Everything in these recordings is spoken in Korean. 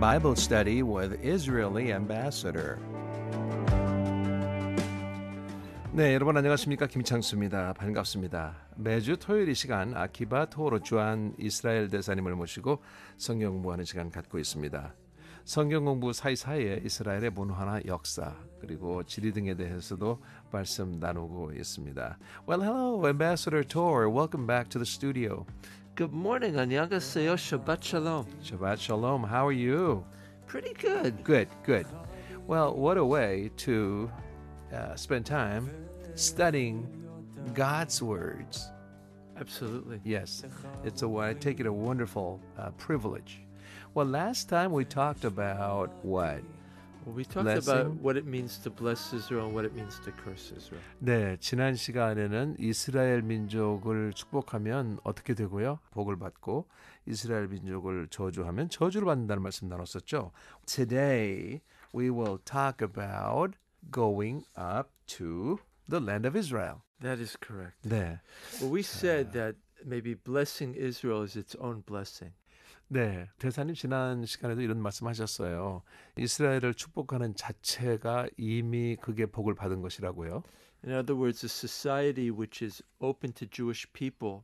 Bible study with Israeli ambassador. 네, 여러분 안녕하십니까? 김창수입니다. 반갑습니다. 매주 토요일 이 시간 아키바 토로 주한 이스라엘 대사님을 모시고 성경 공부하는 시간 갖고 있습니다. 성경 공부 사이사이에 이스라엘의 문화나 역사 그리고 지리 등에 대해서도 말씀 나누고 있습니다. Well, hello, Ambassador Tor. Welcome back to the studio. Good morning, Anyangaseyo. Shabbat Shalom. Shabbat Shalom. How are you? Pretty good. Good, good. Well, what a way to uh, spend time studying God's words. Absolutely. Yes, it's a I take it a wonderful uh, privilege. Well, last time we talked about what well, we talked blessing. about what it means to bless Israel and what it means to curse Israel. 네, 지난 시간에는 이스라엘 민족을 축복하면 어떻게 되고요? 복을 받고 이스라엘 민족을 저주하면 저주를 받는다는 말씀 나눴었죠. Today we will talk about going up to the land of Israel. That is correct. 네. Well, we said that maybe blessing Israel is its own blessing. 네, 대사님 지난 시간에도 이런 말씀하셨어요. 이스라엘을 축복하는 자체가 이미 그게 복을 받은 것이라고요. In other words, a society which is open to Jewish people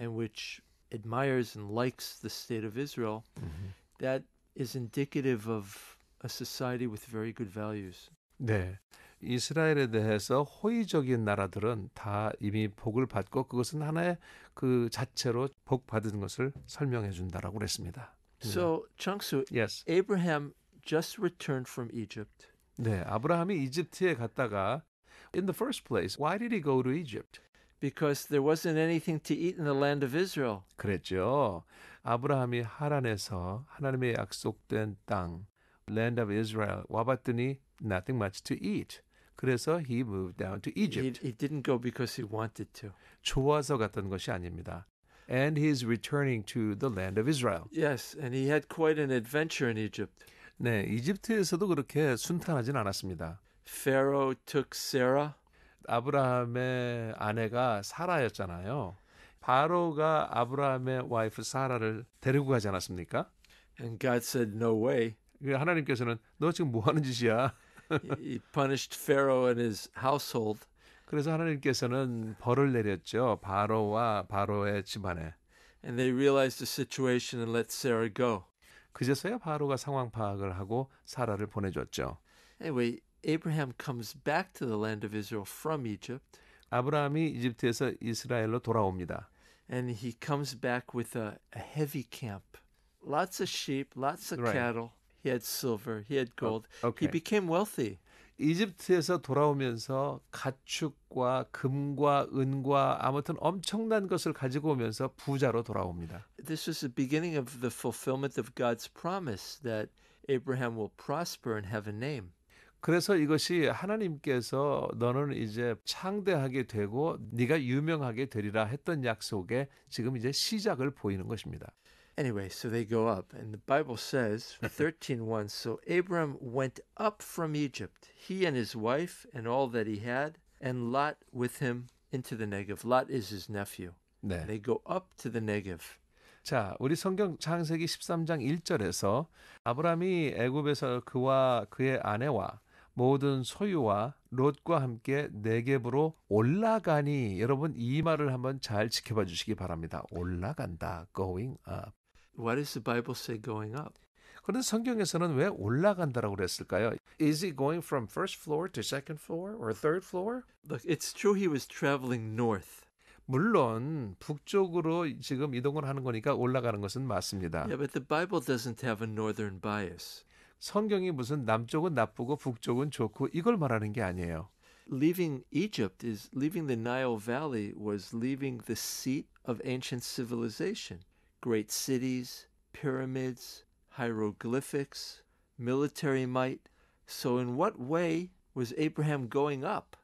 and which admires and likes the state of Israel, mm-hmm. that is indicative of a society with very good values. 네. 이스라엘에 대해서 호의적인 나라들은 다 이미 복을 받고 그것은 하나의 그 자체로 복 받은 것을 설명해 준다라고 그랬습니다. So, Changsu, yes. Abraham just returned from Egypt. 네, 아브라함이 이집트에 갔다가 in the first place, why did he go to Egypt? Because there wasn't anything to eat in the land of Israel. 그랬죠. 아브라함이 하란에서 하나님의 약속된 땅, land of Israel 와봤더니 nothing much to eat. 그래서 he moved down to Egypt. He, he didn't go because he wanted to. 좋아서 갔던 것이 아닙니다. And he's returning to the land of Israel. Yes, and he had quite an adventure in Egypt. 네, 이집트에서도 그렇게 순탄하진 않았습니다. Pharaoh took Sarah. 아브라함의 아내가 사라였잖아요. 바로가 아브라함의 와이프 사라를 데리고 가지 않았습니까? And God said, "No way." 하나님께서는 너 지금 뭐 하는 짓이야? He punished Pharaoh and his household. 그래서 하나님께서는 벌을 내렸죠. 바로와 바로의 집안에. And they realized the situation and let Sarah go. 그제서야 바로가 상황 파악을 하고 사라를 보내줬죠. Anyway, Abraham comes back to the land of Israel from Egypt. 아브라함이 이집트에서 이스라엘로 돌아옵니다. And he comes back with a, a heavy camp. Lots of sheep, lots of right. cattle. He had silver. He had gold. Okay. He became wealthy. 이집트에서 돌아오면서 가축과 금과 은과 아무튼 엄청난 것을 가지고 오면서 부자로 돌아옵니다. This was the beginning of the fulfillment of God's promise that Abraham will prosper and have a name. 그래서 이것이 하나님께서 너는 이제 창대하게 되고 네가 유명하게 되리라 했던 약속의 지금 이제 시작을 보이는 것입니다. Anyway, so they go up, and the Bible says, one." so Abram went up from Egypt, he and his wife and all that he had, and Lot with him into the Negev. Lot is his nephew. 네. They go up to the Negev. 자, 우리 성경 창세기 13장 1절에서 아브라함이 애굽에서 그와 그의 아내와 모든 소유와 롯과 함께 네겝으로 올라가니 여러분 이 말을 한번 잘 지켜봐 주시기 바랍니다. 올라간다. going up. What does the Bible say going up? 그런데 성경에서는 왜 올라간다라고 그랬을까요? Is he going from first floor to second floor or third floor? Look, it's true he was traveling north. 물론 북쪽으로 지금 이동을 하는 거니까 올라가는 것은 맞습니다. Yeah, but the Bible doesn't have a northern bias. 성경이 무슨 남쪽은 나쁘고 북쪽은 좋고 이걸 말하는 게 아니에요. Leaving Egypt is leaving the Nile Valley was leaving the seat of ancient civilization. great cities, pyramids, hieroglyphics, military might. So in what way was Abraham going up?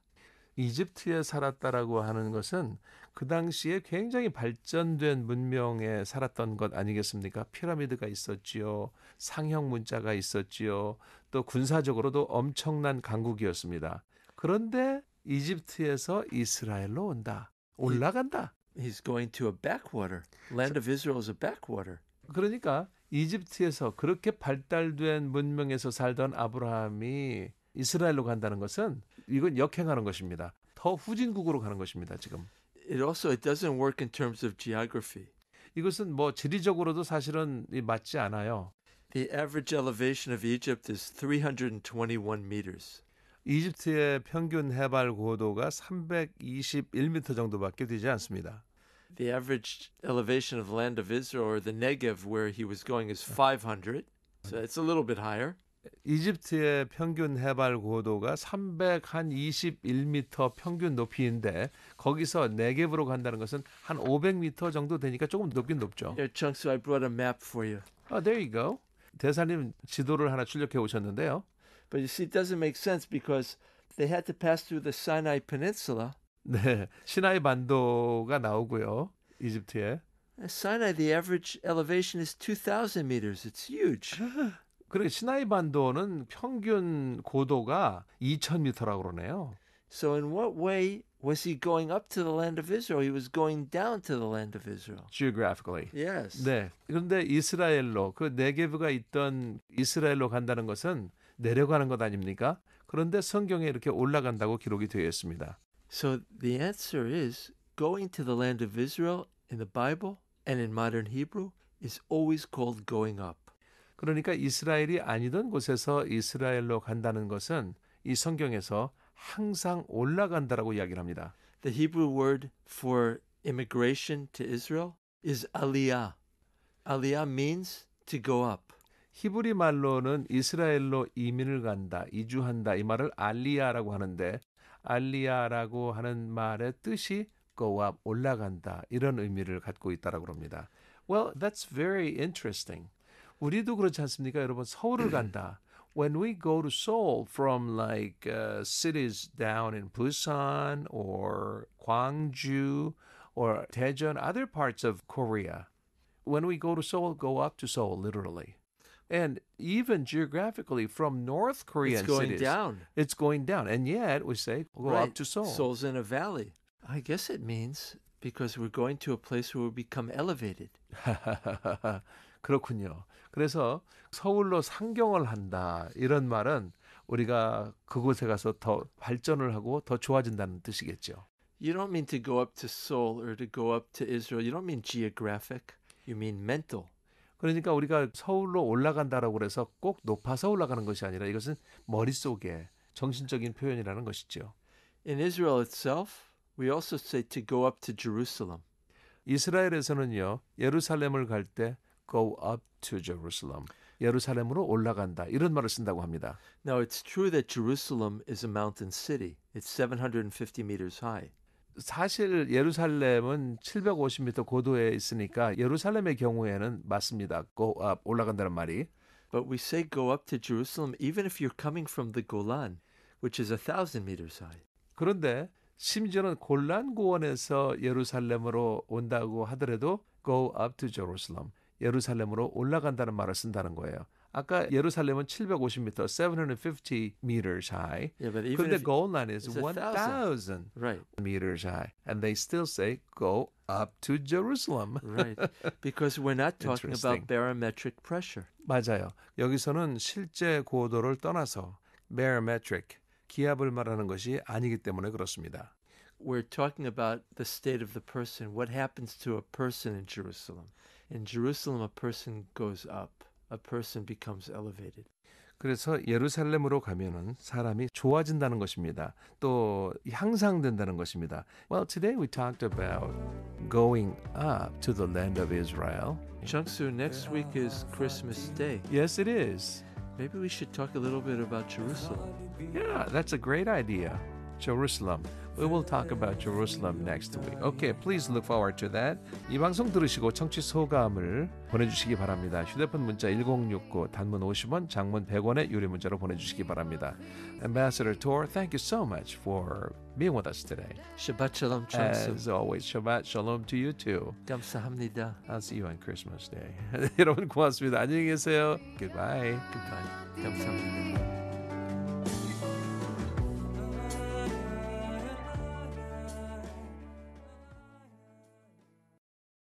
이집트에 살았다라고 하는 것은 그 당시에 굉장히 발전된 문명에 살았던 것 아니겠습니까? 피라미드가 있었지요. 상형 문자가 있었지요. 또 군사적으로도 엄청난 강국이었습니다. 그런데 이집트에서 이스라엘로 온다. 올라간다. He's going to a backwater. Land of Israel is a backwater. 그러니까 이집트에서 그렇게 발달된 문명에서 살던 아브라함이 이스라엘로 간다는 것은 이건 역행하는 것입니다. 더 후진국으로 가는 것입니다. 지금. It also it doesn't work in terms of geography. 이것은 뭐 지리적으로도 사실은 맞지 않아요. The average elevation of Egypt is 321 meters. 이집트의 평균 해발 고도가 321m 정도밖에 되지 않습니다. The average elevation of the land of Israel or the Negev where he was going is 500. So it's a little bit higher. 이집트의 평균 해발 고도가 321m 평균 높이인데 거기서 네겝으로 간다는 것은 한 500m 정도 되니까 조금 높긴 높죠. Yeah, Chungsu, I brought a map for you. Oh, there you go. 대사님 지도를 하나 출력해 오셨는데요. But you see, it doesn't make sense because they had to pass through the Sinai Peninsula. 네, 시나이 반도가 나오고요. 이집트에. At uh, Sinai, the average elevation is 2,000 meters. It's huge. 그래 시나이 반도는 평균 고도가 미터라고 그러네요. So in what way was he going up to the land of Israel? He was going down to the land of Israel. Geographically. Yes. 네. 그런데 이스라엘로 그 네게브가 있던 이스라엘로 간다는 것은 내려가는 것 아닙니까? 그런데 성경에 이렇게 올라간다고 기록이 되어 있습니다. So the answer is going to the land of Israel in the Bible and in modern Hebrew is always called going up. 그러니까 이스라엘이 아니던 곳에서 이스라엘로 간다는 것은 이 성경에서 항상 올라간다라고 이야기를 합니다. The Hebrew word for immigration to Israel is aliyah. Aliyah means to go up. 히브리 말로는 이스라엘로 이민을 간다, 이주한다 이 말을 알리야라고 하는데 알리야라고 하는 말의 뜻이 go up 올라간다 이런 의미를 갖고 있다라고 합니다. Well, that's very interesting. 우리도 그렇지 않습니까? 여러분 서울을 간다. when we go to Seoul from like uh, cities down in Busan or Gwangju or Daejeon, other parts of Korea, when we go to Seoul, go up to Seoul literally and even geographically from North Korean it's going cities, down. It's going down, and yet we say we'll go right. up to Seoul. Seoul's in a valley. I guess it means because we're going to a place where we become elevated. 그렇군요. 그래서 서울로 상경을 한다 이런 말은 우리가 그곳에 가서 더 발전을 하고 더 좋아진다는 뜻이겠죠. You don't mean to go up to Seoul or to go up to Israel. You don't mean geographic. You mean mental. 그러니까 우리가 서울로 올라간다라고 그래서 꼭 높아서 올라가는 것이 아니라 이것은 머릿속에 정신적인 표현이라는 것이죠. In Israel itself, we also say to go up to Jerusalem. 이스라엘에서는요. 예루살렘을 갈 때 go up to Jerusalem. 예루살렘으로 올라간다. 이런 말을 쓴다고 합니다. Now it's true that Jerusalem is a mountain city. It's 750 meters high. 사실 예루살렘은 750m 고도에 있으니까 예루살렘의 경우에는 맞습니다. 고, 아, 올라간다는 말이. But we say go up to Jerusalem even if you're coming from the Golan, which is 1000 meters high. 그런데 심지어는 골란 고원에서 예루살렘으로 온다고 하더라도 go up to Jerusalem. 예루살렘으로 올라간다는 말을 쓴다는 거예요. 아까 예루살렘은 750m, 750 meters high. Yeah, but even 근데 if Golan is 1,000 right. meters high. And they still say, go up to Jerusalem. right. Because we're not talking about barometric pressure. 맞아요. 여기서는 실제 고도를 떠나서 barometric, 기압을 말하는 것이 아니기 때문에 그렇습니다. we're talking about the state of the person. What happens to a person in Jerusalem? In Jerusalem, a person goes up a person becomes elevated. 그래서 예루살렘으로 가면은 사람이 좋아진다는 것입니다. 또 향상된다는 것입니다. Well, today we talked about going up to the land of Israel. Chungsu, next week is Christmas Day. Yes, it is. Maybe we should talk a little bit about Jerusalem. Yeah, that's a great idea. Jerusalem. We will talk about Jerusalem next week. Okay, please look forward to that. 이 방송 들으시고 청취 소감을 보내주시기 바랍니다. 휴대폰 문자 1069, 단문 50원, 장문 100원의 유료 문자로 보내주시기 바랍니다. Ambassador Tor, thank you so much for being with us today. Shabbat shalom, Changsu. As always, Shabbat shalom to you too. 감사합니다. I'll see you on Christmas Day. 여러분 고맙습니다. 안녕히 계세요. Goodbye. Goodbye. 감사합니다.